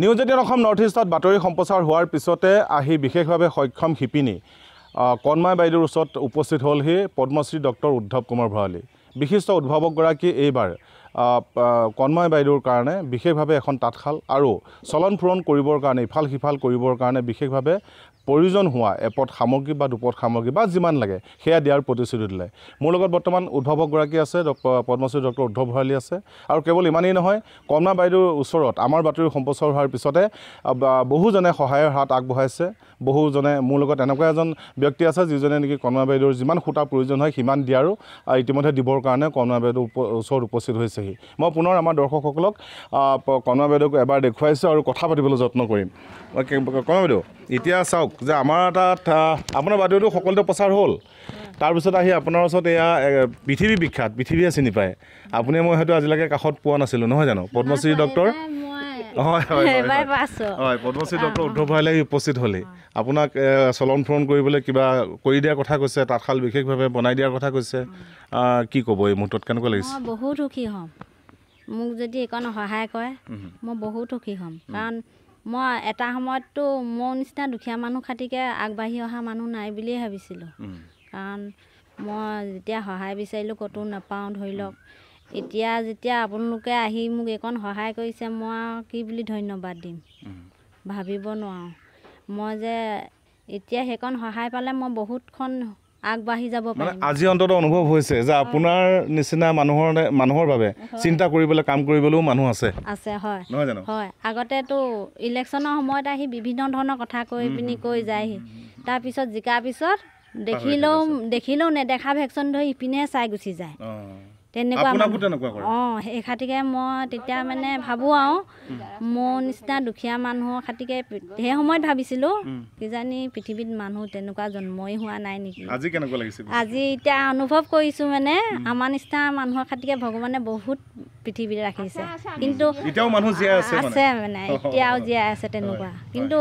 news eighteen Assam North ইষ্টত বাতৰি সম্প্ৰচাৰ হোৱাৰ পিছতে আহি বিশেষভাৱে সক্ষম শিপিনী কণমাই বাইদেউৰ ওচৰত উপস্থিত হ'লহি পদ্মশ্ৰী ডক্টৰ উদ্ধৱ কুমাৰ ভৰালী বিশিষ্ট উদ্ভাৱকগৰাকী এইবাৰ কণময় বাইদেউৰ কাৰণে বিশেষভাৱে এখন তাঁতশাল আৰু চলন ফুৰণ কৰিবৰ কাৰণে ইফাল সিফাল কৰিবৰ কাৰণে বিশেষভাৱে প্ৰয়োজন হোৱা এপদ সামগ্ৰী বা দুপদ সামগ্ৰী বা যিমান লাগে সেয়া দিয়াৰ প্ৰতিশ্ৰুতি দিলে মোৰ লগত বৰ্তমান উদ্ভাৱকগৰাকী আছে ডক্টৰ পদ্মশ্ৰী ডক্টৰ উদ্ধৱ ভৰালী আছে আৰু কেৱল ইমানেই নহয় কণমা বাইদেউৰ ওচৰত আমাৰ বাতৰি সম্প্ৰচাৰ হোৱাৰ পিছতে বহুজনে সহায়ৰ হাত আগবঢ়াইছে বহুজনে মোৰ লগত এনেকুৱা এজন ব্যক্তি আছে যিজনে নেকি কণমা বাইদেউৰ যিমান সূতা প্ৰয়োজন হয় সিমান দিয়াৰো ইতিমধ্যে দিবৰ কাৰণে কণমা বাইদেউ ওচৰত উপস্থিত হৈছে পাইছোহি মই পুনৰ আমাৰ দৰ্শকসকলক কণা বাইদেউক এবাৰ দেখুৱাইছোঁ আৰু কথা পাতিবলৈ যত্ন কৰিম কণা বাইদেউ এতিয়া চাওক যে আমাৰ তাত আপোনাৰ বাইদেউটো সকলোতে প্ৰচাৰ হ'ল তাৰপিছত আহি আপোনাৰ ওচৰত এয়া পৃথিৱী বিখ্যাত পৃথিৱীয়ে চিনি পায় আপুনি মই সেইটো আজিলৈকে কাষত পোৱা নাছিলোঁ নহয় জানো পদ্মশ্ৰী ডক্টৰ উপস্থিত হলি আপোনাক চলন ফুৰণ কৰিবলৈ কিবা কৰি দিয়াৰ কথা কৈছে তাঁতশাল বিশেষভাৱে বনাই দিয়াৰ কথা কৈছে কি ক'ব এই মুহূৰ্তত কেনেকুৱা লাগিছে বহুত সুখী হ'ম মোক যদি এইকণ সহায় কৰে মই বহুত সুখী হ'ম কাৰণ মই এটা সময়ততো মোৰ নিচিনা দুখীয়া মানুহ খাতিকে আগবাঢ়ি অহা মানুহ নাই বুলিয়েই ভাবিছিলোঁ কাৰণ মই যেতিয়া সহায় বিচাৰিলোঁ ক'তো নাপাওঁ ধৰি লওক এতিয়া যেতিয়া আপোনালোকে আহি মোক এইকণ সহায় কৰিছে মই আৰু কি বুলি ধন্যবাদ দিম ভাবিব নোৱাৰোঁ মই যে এতিয়া সেইকণ সহায় পালে মই বহুতখন আগবাঢ়ি যাব পাৰিম মানে আজি অন্ততঃ অনুভৱ হৈছে যে আপোনাৰ নিচিনা মানুহৰ মানুহৰ বাবে চিন্তা কৰিবলৈ কাম কৰিবলৈও মানুহ আছে আছে হয় নহয় জানো হয় আগতেতো ইলেকশ্যনৰ সময়ত আহি বিভিন্ন ধৰণৰ কথা কৈ পিনি কৈ যায়হি তাৰপিছত জিকাৰ পিছত দেখিলেও দেখিলেও নেদেখা ভেকশ্যন ধৰি ইপিনেহে চাই গুচি যায় তেনেকুৱা অঁ সেই খাতিকে মই তেতিয়া মানে ভাবোঁ আৰু মোৰ নিচিনা দুখীয়া মানুহৰ খাতিকে সেই সময়ত ভাবিছিলোঁ কিজানি পৃথিৱীত মানুহ তেনেকুৱা জন্মই হোৱা নাই নেকি আজি কেনেকুৱা লাগিছিল আজি এতিয়া অনুভৱ কৰিছোঁ মানে আমাৰ নিচিনা মানুহৰ খাতিকে ভগৱানে বহুত পৃথিৱীত ৰাখিছে কিন্তু এতিয়াও মানুহ জীয়াই আছে মানে এতিয়াও জীয়াই আছে তেনেকুৱা কিন্তু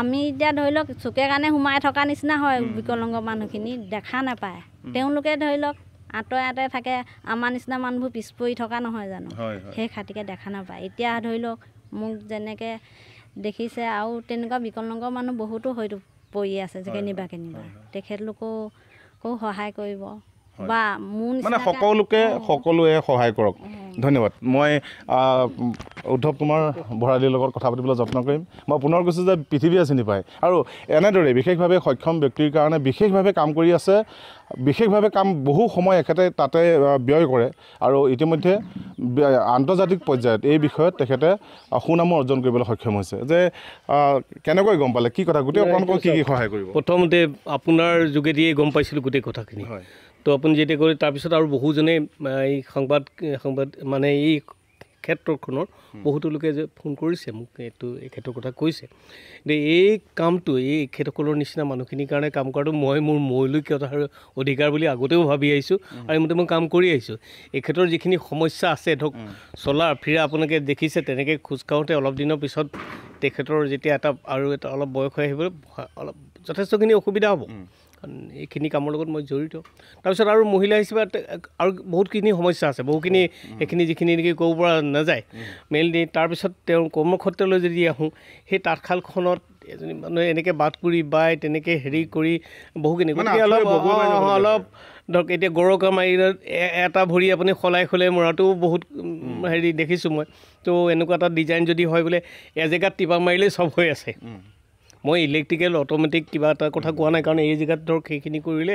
আমি এতিয়া ধৰি লওক চুকে কাৰণে সোমাই থকা নিচিনা হয় বিকলংগ মানুহখিনি দেখা নাপায় তেওঁলোকে ধৰি লওক আঁতৰে আঁতৰে থাকে আমাৰ নিচিনা মানুহবোৰ পিছ পৰি থকা নহয় জানো সেই খাতিকে দেখা নাপায় এতিয়া ধৰি লওক মোক যেনেকৈ দেখিছে আৰু তেনেকুৱা বিকলাংগ মানুহ বহুতো হয়তো পৰি আছে যে কেনিবা কেনিবা তেখেতলোকো সহায় কৰিব বা মোৰ মানে সকলোকে সকলোৱে সহায় কৰক ধন্যবাদ মই উদ্ধৱ কুমাৰ ভৰালীৰ লগত কথা পাতিবলৈ যত্ন কৰিম মই পুনৰ কৈছোঁ যে পৃথিৱীয়ে চিনি পায় আৰু এনেদৰে বিশেষভাৱে সক্ষম ব্যক্তিৰ কাৰণে বিশেষভাৱে কাম কৰি আছে বিশেষভাৱে কাম বহু সময় এখেতে তাতে ব্যয় কৰে আৰু ইতিমধ্যে আন্তৰ্জাতিক পৰ্যায়ত এই বিষয়ত তেখেতে সুনামো অৰ্জন কৰিবলৈ সক্ষম হৈছে যে কেনেকৈ গম পালে কি কথা গোটেই আপোনালোকক কি কি সহায় কৰিব প্ৰথমতে আপোনাৰ যোগেদিয়েই গম পাইছিলোঁ গোটেই কথাখিনি হয় তো আপুনি যেতিয়া কৰি তাৰপিছত আৰু বহুজনে এই সংবাদ সংবাদ মানে এই ক্ষেত্ৰখনৰ বহুতো লোকে যে ফোন কৰিছে মোক এইটো এখেতৰ কথা কৈছে কিন্তু এই কামটো এই এখেতসকলৰ নিচিনা মানুহখিনিৰ কাৰণে কাম কৰাটো মই মোৰ মৌলিকতাৰ অধিকাৰ বুলি আগতেও ভাবি আহিছোঁ আৰু এইমতে মই কাম কৰি আহিছোঁ এখেতৰ যিখিনি সমস্যা আছে ধৰক চলাৰ ফিৰা আপোনালোকে দেখিছে তেনেকৈ খোজকাঢ়োঁতে অলপ দিনৰ পিছত তেখেতৰ যেতিয়া এটা আৰু এটা অলপ বয়স হৈ আহিবলৈ অলপ যথেষ্টখিনি অসুবিধা হ'ব কাৰণ এইখিনি কামৰ লগত মই জড়িত তাৰপিছত আৰু মহিলা হিচাপে আৰু বহুতখিনি সমস্যা আছে বহুখিনি সেইখিনি যিখিনি নেকি ক'ব পৰা নাযায় মেইনলি তাৰপিছত তেওঁ কৰ্মক্ষেত্ৰলৈ যদি আহোঁ সেই তাঁতশালখনত এজনী মানুহে এনেকৈ বাট কৰি বাই তেনেকৈ হেৰি কৰি বহুখিনি অলপ অলপ ধৰক এতিয়া গৰকা মাৰি এটা ভৰি আপুনি সলাই সলাই মৰাটোও বহুত হেৰি দেখিছোঁ মই ত' এনেকুৱা এটা ডিজাইন যদি হয় বোলে এজেগাত টিপা মাৰিলেই চব হৈ আছে মই ইলেক্ট্ৰিকেল অট'মেটিক কিবা এটা কথা কোৱা নাই কাৰণ এই জেগাত ধৰক সেইখিনি কৰিলে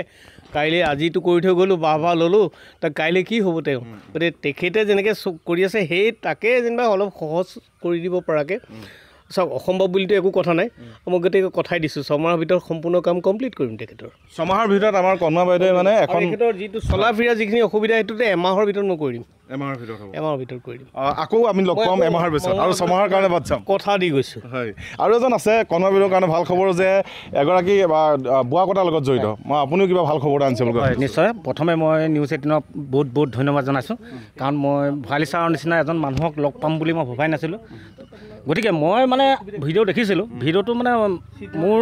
কাইলৈ আজিতো কৰি থৈ গ'লোঁ বাহ বাহ ল'লোঁ তাক কাইলৈ কি হ'ব তেওঁ গতিকে তেখেতে যেনেকৈ কৰি আছে সেই তাকে যেনিবা অলপ সহজ কৰি দিব পৰাকৈ চাওক অসম্ভৱ বুলিতো একো কথা নাই মই গতিকে কথাই দিছোঁ ছমাহৰ ভিতৰত সম্পূৰ্ণ কাম কমপ্লিট কৰিম তেখেতৰ ছমাহৰ ভিতৰত আমাৰ কনমা বাইদেৱে মানে তেখেতৰ যিটো চলা ফিৰা যিখিনি অসুবিধা সেইটোতে এমাহৰ ভিতৰত মই কৰি দিম এমাহৰ ভিতৰত হ'ব এমাহৰ ভিতৰত কৰি দিম আকৌ আমি লগ পাম এমাহৰ পিছত আৰু ছমাহৰ কাৰণে বাট চাম কথা দি গৈছোঁ হয় আৰু এজন আছে কনুৱা বিহুৰ কাৰণে ভাল খবৰ যে এগৰাকী বোৱা কটাৰ লগত জড়িত মই আপুনিও কিবা ভাল খবৰ আনিছে বুলি নিশ্চয় প্ৰথমে মই নিউজ এইটিনক বহুত বহুত ধন্যবাদ জনাইছোঁ কাৰণ মই ভৰালী ছাৰৰ নিচিনা এজন মানুহক লগ পাম বুলি মই ভবাই নাছিলোঁ গতিকে মই মানে ভিডিঅ' দেখিছিলোঁ ভিডিঅ'টো মানে মোৰ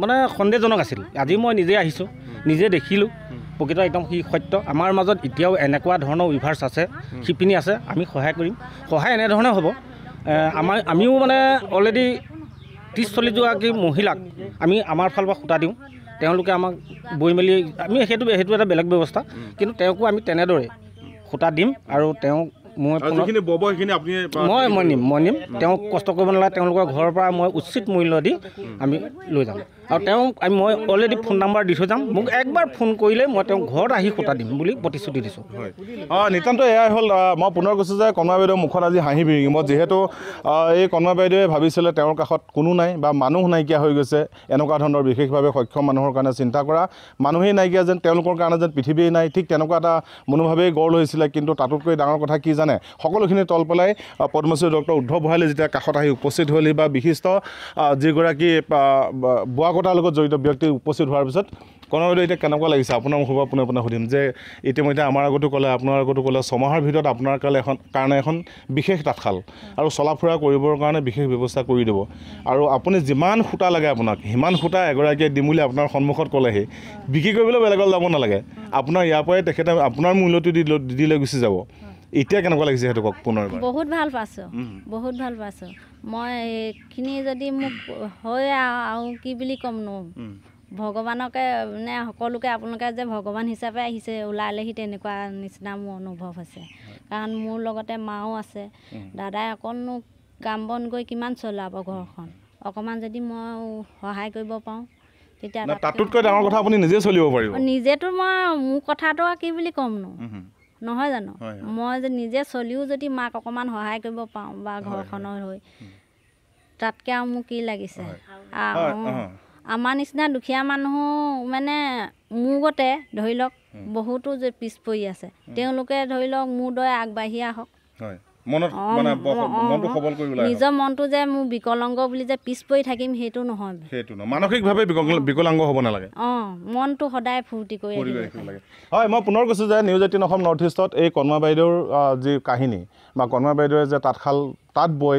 মানে সন্দেহজনক আছিল আজি মই নিজে আহিছোঁ নিজে দেখিলোঁ প্ৰকৃত একদম সি সত্য আমাৰ মাজত এতিয়াও এনেকুৱা ধৰণৰ উইভাৰ্ছ আছে শিপিনী আছে আমি সহায় কৰিম সহায় এনেধৰণে হ'ব আমাৰ আমিও মানে অলৰেডি ত্ৰিছ চল্লিছগৰাকী মহিলাক আমি আমাৰ ফালৰ পৰা সূতা দিওঁ তেওঁলোকে আমাক বৈ মেলি আমি সেইটো সেইটো এটা বেলেগ ব্যৱস্থা কিন্তু তেওঁকো আমি তেনেদৰে সূতা দিম আৰু তেওঁক মই মই নিম মই নিম তেওঁক কষ্ট কৰিব নালাগে তেওঁলোকৰ ঘৰৰ পৰা মই উচিত মূল্য দি আমি লৈ যাম আৰু তেওঁ মই অলৰেডি ফোন নাম্বাৰ দি থৈ যাম মোক একবাৰ ফোন কৰিলে মই তেওঁক ঘৰত আহি সোতা দিম বুলি প্ৰতিশ্ৰুতি দিছোঁ হয় অঁ নিতান্ত এয়াই হ'ল মই পুনৰ কৈছোঁ যে কনোৱা বাইদেউ মুখত আজি হাঁহি বিৰিঙি মই যিহেতু এই কনোৱা বাইদেৱে ভাবিছিলে তেওঁৰ কাষত কোনো নাই বা মানুহ নাইকিয়া হৈ গৈছে এনেকুৱা ধৰণৰ বিশেষভাৱে সক্ষম মানুহৰ কাৰণে চিন্তা কৰা মানুহেই নাইকিয়া যেন তেওঁলোকৰ কাৰণে যেন পৃথিৱীয়ে নাই ঠিক তেনেকুৱা এটা মনোভাৱেই গঢ় লৈছিলে কিন্তু তাতোতকৈ ডাঙৰ কথা কি জানে সকলোখিনি তল পেলাই পদ্মশ্ৰী ডক্টৰ উদ্ধৱ ভৰালী যেতিয়া কাষত আহি উপস্থিত হ'লহি বা বিশিষ্ট যিগৰাকী বোৱা একতাৰ লগত জড়িত ব্যক্তি উপস্থিত হোৱাৰ পিছত বাইদেউ এতিয়া কেনেকুৱা লাগিছে আপোনাৰ মুখৰ পৰা পোনে পোনে সুধিম যে ইতিমধ্যে আমাৰ আগতো ক'লে আপোনাৰ আগতো ক'লে ছমাহৰ ভিতৰত আপোনাৰ কাৰণে এখন কাৰণে এখন বিশেষ তাঁতশাল আৰু চলা ফুৰা কৰিবৰ কাৰণে বিশেষ ব্যৱস্থা কৰি দিব আৰু আপুনি যিমান সূতা লাগে আপোনাক সিমান সূতা এগৰাকীয়ে দিম বুলি আপোনাৰ সন্মুখত ক'লেহি বিক্ৰী কৰিবলৈ বেলেগত যাব নালাগে আপোনাৰ ইয়াৰ পৰাই তেখেতে আপোনাৰ মূল্যটো দি দিলে গুচি যাব এতিয়া কেনেকুৱা লাগিছে সেইটো কওক পুনৰ বহুত ভাল পাইছোঁ বহুত ভাল পাইছোঁ মই এইখিনি যদি মোক হয় আৰু কি বুলি ক'মনো ভগৱানকে মানে সকলোকে আপোনালোকে যে ভগৱান হিচাপে আহিছে ওলাই তেনেকুৱা নিচিনা মোৰ অনুভৱ হৈছে কাৰণ মোৰ লগতে মাও আছে দাদাই অকণো কাম বন গৈ কিমান চলাব ঘৰখন অকণমান যদি মই সহায় কৰিব পাৰোঁ তেতিয়া তাতোতকৈ ডাঙৰ কথা আপুনি নিজে চলিব পাৰিব নিজেতো মই মোৰ কথাটো কি বুলি ক'মনো নহয় জানো মই নিজে চলিও যদি মাক অকণমান সহায় কৰিব পাৰোঁ বা ঘৰখনৰ হৈ তাতকৈ আৰু মোৰ কি লাগিছে আমাৰ নিচিনা দুখীয়া মানুহ মানে মোৰ গতে ধৰি লওক বহুতো যে পিছ পৰি আছে তেওঁলোকে ধৰি লওক মোৰ দৰে আগবাঢ়ি আহক নিজৰ মনটো যে মোৰ বিকলাংগ বুলি যে পিছ পৰি থাকিম সেইটো নহয় অঁ মনটো সদায় ফূৰ্তি কৰি হয় মই পুনৰ কৈছোঁ যে নিউজ এইটিন অসম নৰ্থ ইষ্টত এই কন্মা বাইদেউৰ যি কাহিনী বা কন্মা বাইদেউৱে যে তাঁতশাল তাঁত বৈ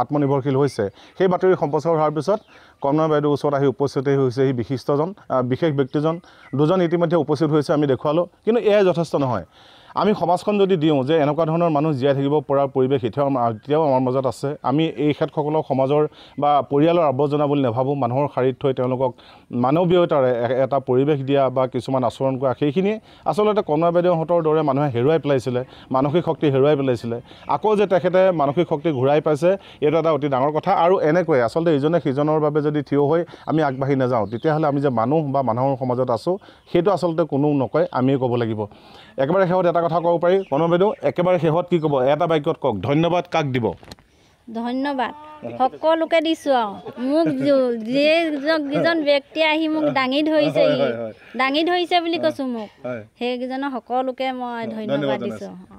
আত্মনিৰ্ভৰশীল হৈছে সেই বাতৰি সম্প্ৰচাৰ হোৱাৰ পিছত কন্মা বাইদেউৰ ওচৰত আহি উপস্থিতি হৈছে সেই বিশিষ্টজন বিশেষ ব্যক্তিজন দুজন ইতিমধ্যে উপস্থিত হৈছে আমি দেখুৱালোঁ কিন্তু এয়াই যথেষ্ট নহয় আমি সমাজখন যদি দিওঁ যে এনেকুৱা ধৰণৰ মানুহ জীয়াই থাকিব পৰা পৰিৱেশ এতিয়াও এতিয়াও আমাৰ মাজত আছে আমি এইখেতসকলক সমাজৰ বা পৰিয়ালৰ আৱৰ্জনা বুলি নাভাবোঁ মানুহৰ শাৰীত থৈ তেওঁলোকক মানৱীয়তাৰে এটা পৰিৱেশ দিয়া বা কিছুমান আচৰণ কৰা সেইখিনি আচলতে কনুৱা বাইদেউহঁতৰ দৰে মানুহে হেৰুৱাই পেলাইছিলে মানসিক শক্তি হেৰুৱাই পেলাইছিলে আকৌ যে তেখেতে মানসিক শক্তি ঘূৰাই পাইছে এইটো এটা অতি ডাঙৰ কথা আৰু এনেকৈয়ে আচলতে ইজনে সিজনৰ বাবে যদি থিয় হৈ আমি আগবাঢ়ি নাযাওঁ তেতিয়াহ'লে আমি যে মানুহ বা মানুহৰ সমাজত আছোঁ সেইটো আচলতে কোনো নকয় আমিয়ে ক'ব লাগিব একেবাৰে শেষত এটা এটা কথা ক'ব পাৰি কৰ্ণ বাইদেউ একেবাৰে শেষত কি ক'ব এটা বাক্যত কওক ধন্যবাদ কাক দিব ধন্যবাদ সকলোকে দিছোঁ আৰু মোক যিজন ব্যক্তিয়ে আহি মোক দাঙি ধৰিছে দাঙি ধৰিছে বুলি কৈছোঁ মোক সেইকেইজনক সকলোকে মই ধন্যবাদ দিছোঁ